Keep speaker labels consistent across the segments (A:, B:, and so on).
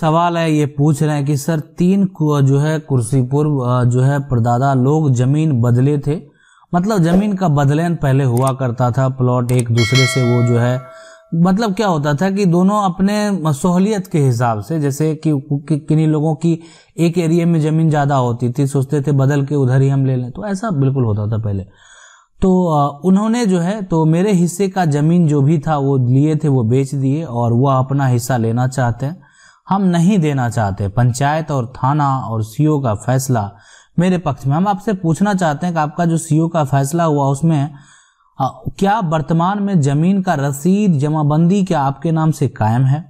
A: सवाल है ये पूछ रहे हैं कि सर तीन जो है कुर्सी पूर्व जो है परदादा लोग जमीन बदले थे मतलब जमीन का बदलेन पहले हुआ करता था प्लॉट एक दूसरे से वो जो है मतलब क्या होता था कि दोनों अपने सहूलियत के हिसाब से जैसे कि, कि किन्हीं लोगों की एक एरिया में ज़मीन ज़्यादा होती थी सोचते थे बदल के उधर ही हम ले लें तो ऐसा बिल्कुल होता था पहले तो उन्होंने जो है तो मेरे हिस्से का ज़मीन जो भी था वो लिए थे वो बेच दिए और वह अपना हिस्सा लेना चाहते हैं हम नहीं देना चाहते पंचायत और थाना और सीओ का फैसला मेरे पक्ष में हम आपसे पूछना चाहते हैं कि आपका जो सीओ का फैसला हुआ उसमें क्या वर्तमान में जमीन का रसीद जमाबंदी क्या आपके नाम से कायम है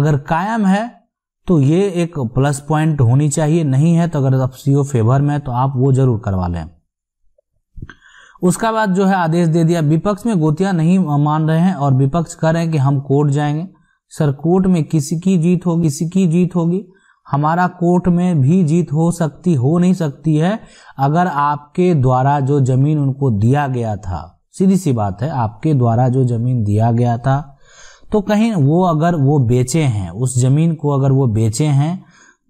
A: अगर कायम है तो ये एक प्लस पॉइंट होनी चाहिए नहीं है तो अगर आप सीओ फेवर में तो आप वो जरूर करवा लें उसका बाद जो है आदेश दे दिया विपक्ष में गोतिया नहीं मान रहे हैं और विपक्ष कह रहे हैं कि हम कोर्ट जाएंगे सर कोर्ट में किसी की जीत होगी किसी की जीत होगी हमारा कोर्ट में भी जीत हो सकती हो नहीं सकती है अगर आपके द्वारा जो जमीन उनको दिया गया था सीधी सी बात है आपके द्वारा जो जमीन दिया गया था तो कहीं वो अगर वो बेचे हैं उस जमीन को अगर वो बेचे हैं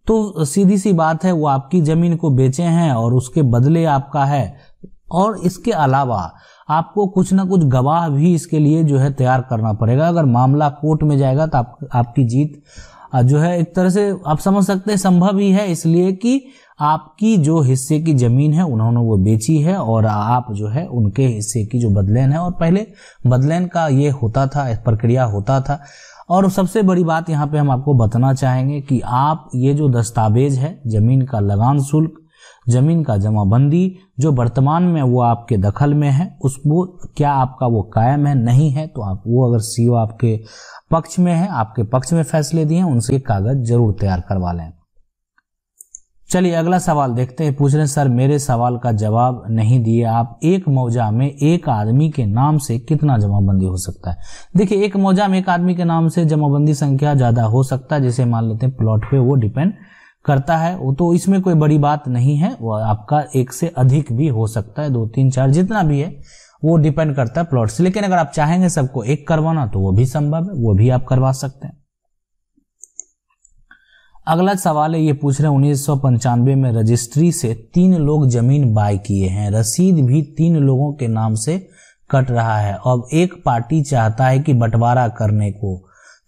A: तो सीधी सी बात है वो आपकी जमीन को बेचे हैं और उसके बदले आपका है और इसके अलावा आपको कुछ ना कुछ गवाह भी इसके लिए जो है तैयार करना पड़ेगा अगर मामला कोर्ट में जाएगा तो आप, आपकी जीत जो है एक तरह से आप समझ सकते हैं संभव ही है इसलिए कि आपकी जो हिस्से की जमीन है उन्होंने वो बेची है और आप जो है उनके हिस्से की जो बदलेन है और पहले बदलेन का ये होता था प्रक्रिया होता था और सबसे बड़ी बात यहाँ पे हम आपको बताना चाहेंगे कि आप ये जो दस्तावेज है जमीन का लगान शुल्क ज़मीन का जमाबंदी जो वर्तमान में वो आपके दखल में है उस वो क्या आपका वो कायम है नहीं है तो आप वो अगर सी आपके पक्ष में है आपके पक्ष में फैसले दिए उनसे कागज जरूर तैयार करवा लें चलिए अगला सवाल देखते हैं पूछ रहे हैं सर मेरे सवाल का जवाब नहीं दिए आप एक मौजा में एक आदमी के नाम से कितना जमाबंदी हो सकता है देखिए एक मौजा में एक आदमी के नाम से जमाबंदी संख्या ज़्यादा हो सकता है जैसे मान लेते हैं प्लॉट पे वो डिपेंड करता है वो तो इसमें कोई बड़ी बात नहीं है वो आपका एक से अधिक भी हो सकता है दो तीन चार जितना भी है वो डिपेंड करता है प्लॉट से लेकिन अगर आप चाहेंगे सबको एक करवाना तो वो भी संभव है वो भी आप करवा सकते हैं अगला सवाल है ये पूछ रहे हैं उन्नीस में रजिस्ट्री से तीन लोग जमीन बाय किए हैं रसीद भी तीन लोगों के नाम से कट रहा है अब एक पार्टी चाहता है कि बंटवारा करने को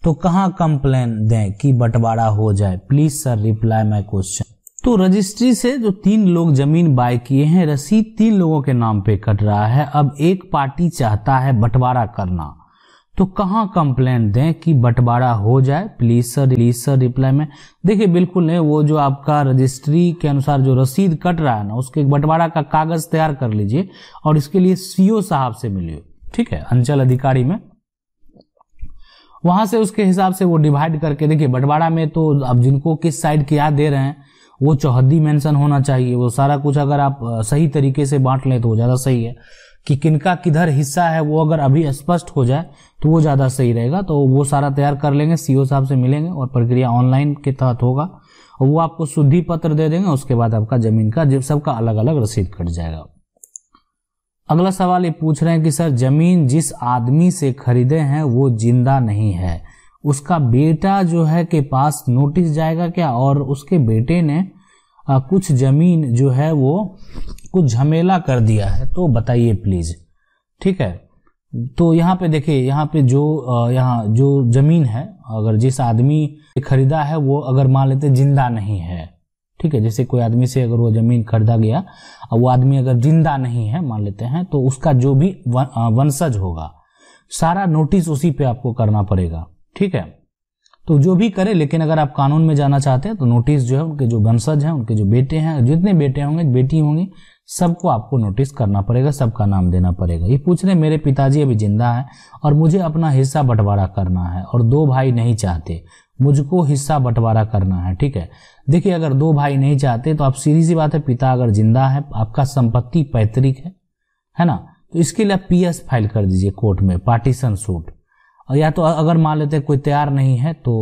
A: तो कहाँ कंप्लेन दें कि बंटवारा हो जाए please sir reply my question तो रजिस्ट्री से जो तीन लोग जमीन बाय किए हैं रसीद तीन लोगों के नाम पे कट रहा है अब एक पार्टी चाहता है बंटवारा करना तो कहाँ कंप्लेन दें कि बंटवारा हो जाए please sir please sir reply में देखिए बिल्कुल नहीं वो जो आपका रजिस्ट्री के अनुसार जो रसीद कट रहा है ना उसके बंटवारा का कागज तैयार कर लीजिए और इसके लिए सीओ e साहब से मिलिए ठीक है अंचल अधिकारी में वहां से उसके हिसाब से वो डिवाइड करके देखिए बंटवारा में तो अब जिनको किस साइड क्या दे रहे हैं वो चौहदी मेंशन होना चाहिए वो सारा कुछ अगर आप सही तरीके से बांट लें तो वो ज़्यादा सही है कि किनका किधर हिस्सा है वो अगर अभी स्पष्ट हो जाए तो वो ज़्यादा सही रहेगा तो वो सारा तैयार कर लेंगे सीईओ साहब से मिलेंगे और प्रक्रिया ऑनलाइन के तहत होगा और वो आपको शुद्धि पत्र दे देंगे उसके बाद आपका ज़मीन का सबका अलग अलग रसीद कट जाएगा अगला सवाल ये पूछ रहे हैं कि सर जमीन जिस आदमी से खरीदे हैं वो जिंदा नहीं है उसका बेटा जो है के पास नोटिस जाएगा क्या और उसके बेटे ने आ, कुछ जमीन जो है वो कुछ झमेला कर दिया है तो बताइए प्लीज ठीक है तो यहाँ पे देखिए यहाँ पे जो यहाँ जो जमीन है अगर जिस आदमी खरीदा है वो अगर मान लेते जिंदा नहीं है ठीक है जैसे कोई आदमी से अगर वो ज़मीन खरीदा गया और वो आदमी अगर जिंदा नहीं है मान लेते हैं तो उसका जो भी वंशज होगा सारा नोटिस उसी पे आपको करना पड़ेगा ठीक है तो जो भी करे लेकिन अगर आप कानून में जाना चाहते हैं तो नोटिस जो है उनके जो वंशज हैं उनके जो बेटे हैं जितने बेटे होंगे बेटी होंगी सबको आपको नोटिस करना पड़ेगा सबका नाम देना पड़ेगा ये पूछ रहे मेरे पिताजी अभी जिंदा हैं और मुझे अपना हिस्सा बंटवारा करना है और दो भाई नहीं चाहते मुझको हिस्सा बंटवारा करना है ठीक है देखिए अगर दो भाई नहीं चाहते तो आप सीधी सी बात है पिता अगर जिंदा है आपका संपत्ति पैतृक है है ना तो इसके लिए आप एस फाइल कर दीजिए कोर्ट में पार्टीशन सूट और या तो अगर मान लेते कोई तैयार नहीं है तो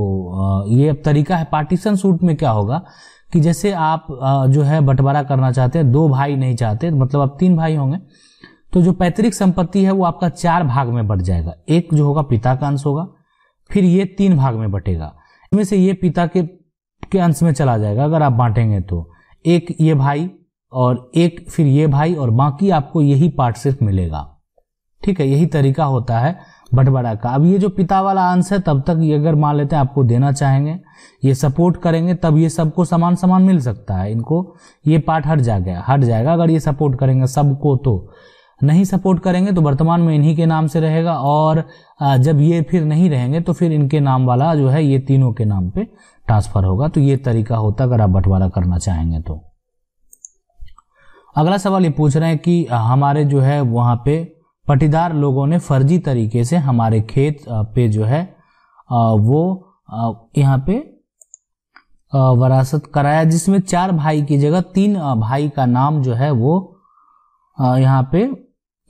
A: ये अब तरीका है पार्टीशन सूट में क्या होगा कि जैसे आप जो है बंटवारा करना चाहते हैं दो भाई नहीं चाहते मतलब आप तीन भाई होंगे तो जो पैतृक संपत्ति है वो आपका चार भाग में बट जाएगा एक जो होगा पिता का अंश होगा फिर ये तीन भाग में बटेगा इनमें से ये पिता के के अंश में चला जाएगा अगर आप बांटेंगे तो एक ये भाई और एक फिर ये भाई और बाकी आपको यही पार्ट सिर्फ मिलेगा ठीक है यही तरीका होता है बंटवारा का अब ये जो पिता वाला आंसर है तब तक ये अगर मान लेते हैं आपको देना चाहेंगे ये सपोर्ट करेंगे तब ये सबको समान समान मिल सकता है इनको ये पार्ट हट गया हट जाएगा अगर ये सपोर्ट करेंगे सबको तो नहीं सपोर्ट करेंगे तो वर्तमान में इन्हीं के नाम से रहेगा और जब ये फिर नहीं रहेंगे तो फिर इनके नाम वाला जो है ये तीनों के नाम पे ट्रांसफर होगा तो ये तरीका होता अगर आप बंटवारा करना चाहेंगे तो अगला सवाल ये पूछ रहे हैं कि हमारे जो है वहाँ पे पटीदार लोगों ने फर्जी तरीके से हमारे खेत पे जो है वो यहाँ पे वरासत कराया जिसमें चार भाई की जगह तीन भाई का नाम जो है वो यहाँ पे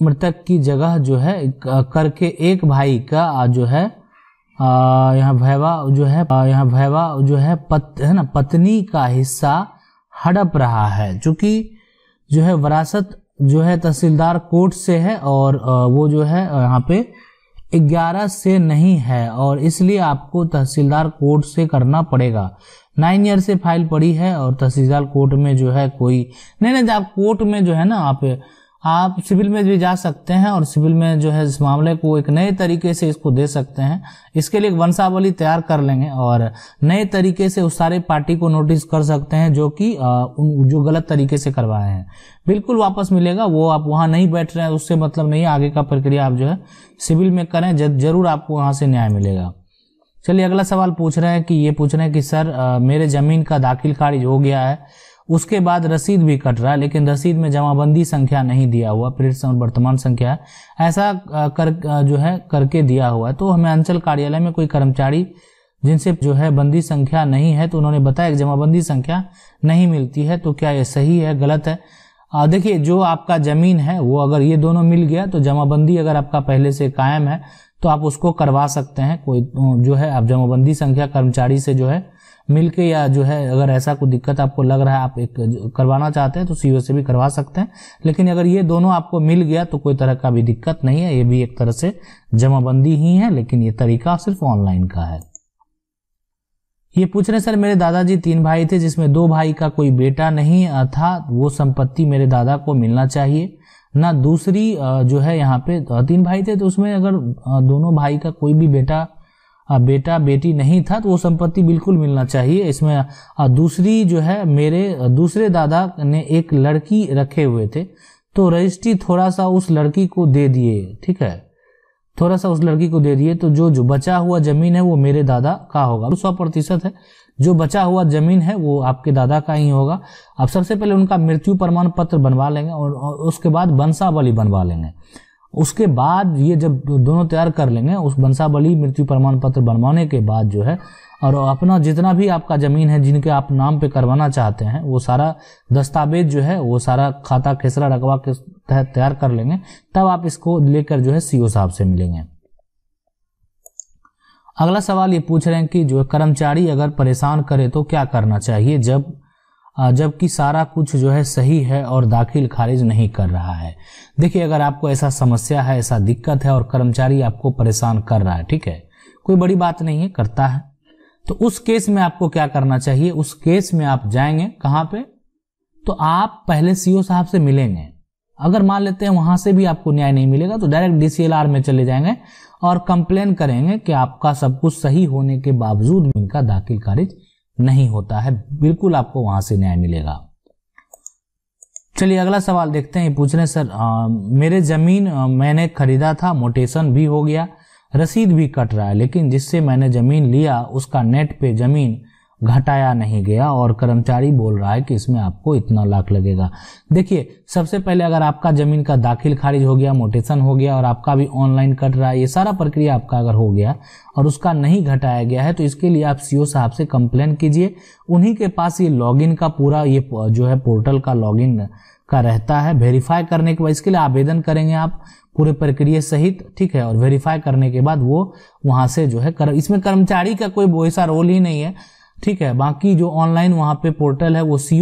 A: मृतक की जगह जो है करके एक भाई का जो है यहाँ भैवा जो है यहाँ भैवा जो है पत है ना पत्नी का हिस्सा हड़प रहा है चूंकि जो है वरासत जो है तहसीलदार कोर्ट से है और वो जो है यहाँ पे ग्यारह से नहीं है और इसलिए आपको तहसीलदार कोर्ट से करना पड़ेगा नाइन ईयर से फाइल पड़ी है और तहसीलदार कोर्ट में जो है कोई नहीं नहीं आप कोर्ट में जो है ना आप आप सिविल में भी जा सकते हैं और सिविल में जो है इस मामले को एक नए तरीके से इसको दे सकते हैं इसके लिए एक वंशावली तैयार कर लेंगे और नए तरीके से उस सारे पार्टी को नोटिस कर सकते हैं जो कि जो गलत तरीके से करवाए हैं बिल्कुल वापस मिलेगा वो आप वहाँ नहीं बैठ रहे हैं उससे मतलब नहीं आगे का प्रक्रिया आप जो है सिविल में करें जरूर आपको वहाँ से न्याय मिलेगा चलिए अगला सवाल पूछ रहे हैं कि ये पूछ रहे हैं कि सर आ, मेरे ज़मीन का दाखिल खारिज हो गया है उसके बाद रसीद भी कट रहा है लेकिन रसीद में जमाबंदी संख्या नहीं दिया हुआ प्रेरित और वर्तमान संख्या है ऐसा कर जो है करके दिया हुआ है तो हमें अंचल कार्यालय में कोई कर्मचारी जिनसे जो है बंदी संख्या नहीं है तो उन्होंने बताया कि जमाबंदी संख्या नहीं मिलती है तो क्या ये सही है गलत है देखिए जो आपका ज़मीन है वो अगर ये दोनों मिल गया तो जमाबंदी अगर आपका पहले से कायम है तो आप उसको करवा सकते हैं कोई जो है आप जमाबंदी संख्या कर्मचारी से जो है मिलके या जो है अगर ऐसा कोई दिक्कत आपको लग रहा है आप एक करवाना चाहते हैं तो सी से भी करवा सकते हैं लेकिन अगर ये दोनों आपको मिल गया तो कोई तरह का भी दिक्कत नहीं है ये भी एक तरह से जमाबंदी ही है लेकिन ये तरीका सिर्फ ऑनलाइन का है ये पूछ रहे सर मेरे दादाजी तीन भाई थे जिसमें दो भाई का कोई बेटा नहीं था वो संपत्ति मेरे दादा को मिलना चाहिए ना दूसरी जो है यहाँ पे तीन भाई थे तो उसमें अगर दोनों भाई का कोई भी बेटा हाँ, बेटा बेटी नहीं था तो वो संपत्ति बिल्कुल मिलना चाहिए इसमें दूसरी जो है मेरे दूसरे दादा ने एक लड़की रखे हुए थे तो रजिस्ट्री थोड़ा सा उस लड़की को दे दिए ठीक है थोड़ा सा उस लड़की को दे दिए तो जो जो बचा हुआ जमीन है वो मेरे दादा का होगा सौ प्रतिशत है जो बचा हुआ जमीन है वो आपके दादा का ही होगा आप सबसे पहले उनका मृत्यु प्रमाण पत्र बनवा लेंगे और उसके बाद वंशावली बनवा लेंगे उसके बाद ये जब दोनों तैयार कर लेंगे उस वंशावली मृत्यु प्रमाण पत्र बनवाने के बाद जो है और अपना जितना भी आपका ज़मीन है जिनके आप नाम पे करवाना चाहते हैं वो सारा दस्तावेज जो है वो सारा खाता खेसरा रकबा के तहत तैयार कर लेंगे तब आप इसको लेकर जो है सीओ साहब से मिलेंगे अगला सवाल ये पूछ रहे हैं कि जो कर्मचारी अगर परेशान करे तो क्या करना चाहिए जब जबकि सारा कुछ जो है सही है और दाखिल खारिज नहीं कर रहा है देखिए अगर आपको ऐसा समस्या है ऐसा दिक्कत है और कर्मचारी आपको परेशान कर रहा है ठीक है कोई बड़ी बात नहीं है करता है तो उस केस में आपको क्या करना चाहिए उस केस में आप जाएंगे कहाँ पे तो आप पहले सीओ साहब से मिलेंगे अगर मान लेते हैं वहां से भी आपको न्याय नहीं मिलेगा तो डायरेक्ट डीसीएलआर में चले जाएंगे और कंप्लेन करेंगे कि आपका सब कुछ सही होने के बावजूद भी इनका दाखिल खारिज नहीं होता है बिल्कुल आपको वहां से न्याय मिलेगा चलिए अगला सवाल देखते हैं पूछ रहे सर आ, मेरे जमीन आ, मैंने खरीदा था मोटेशन भी हो गया रसीद भी कट रहा है लेकिन जिससे मैंने जमीन लिया उसका नेट पे जमीन घटाया नहीं गया और कर्मचारी बोल रहा है कि इसमें आपको इतना लाख लगेगा देखिए सबसे पहले अगर आपका ज़मीन का दाखिल खारिज हो गया मोटेशन हो गया और आपका भी ऑनलाइन कट रहा है ये सारा प्रक्रिया आपका अगर हो गया और उसका नहीं घटाया गया है तो इसके लिए आप सी साहब से कंप्लेन कीजिए उन्हीं के पास ये लॉगिन का पूरा ये जो है पोर्टल का लॉगिन का रहता है वेरीफाई करने के बाद इसके लिए आवेदन करेंगे आप पूरे प्रक्रिया सहित ठीक है और वेरीफाई करने के बाद वो वहाँ से जो है कर इसमें कर्मचारी का कोई वैसा रोल ही नहीं है ठीक है बाकी जो ऑनलाइन वहाँ पे पोर्टल है वो सी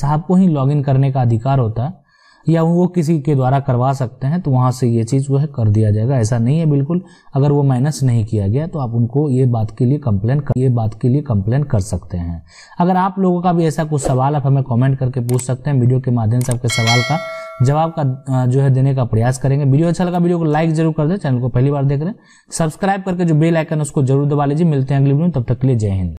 A: साहब को ही लॉगिन करने का अधिकार होता है या वो किसी के द्वारा करवा सकते हैं तो वहाँ से ये चीज़ जो है कर दिया जाएगा ऐसा नहीं है बिल्कुल अगर वो माइनस नहीं किया गया तो आप उनको ये बात के लिए कंप्लेन कर ये बात के लिए कंप्लेन कर सकते हैं अगर आप लोगों का भी ऐसा कुछ सवाल आप हमें कमेंट करके पूछ सकते हैं वीडियो के माध्यम से आपके सवाल का जवाब का जो है देने का प्रयास करेंगे वीडियो अच्छा लगा वीडियो को लाइक जरूर कर दें चैनल को पहली बार देख रहे हैं सब्सक्राइब करके जो बेलाइकन आइकन उसको जरूर दबा लीजिए मिलते हैं अगली वीडियो तब तक के लिए जय हिंद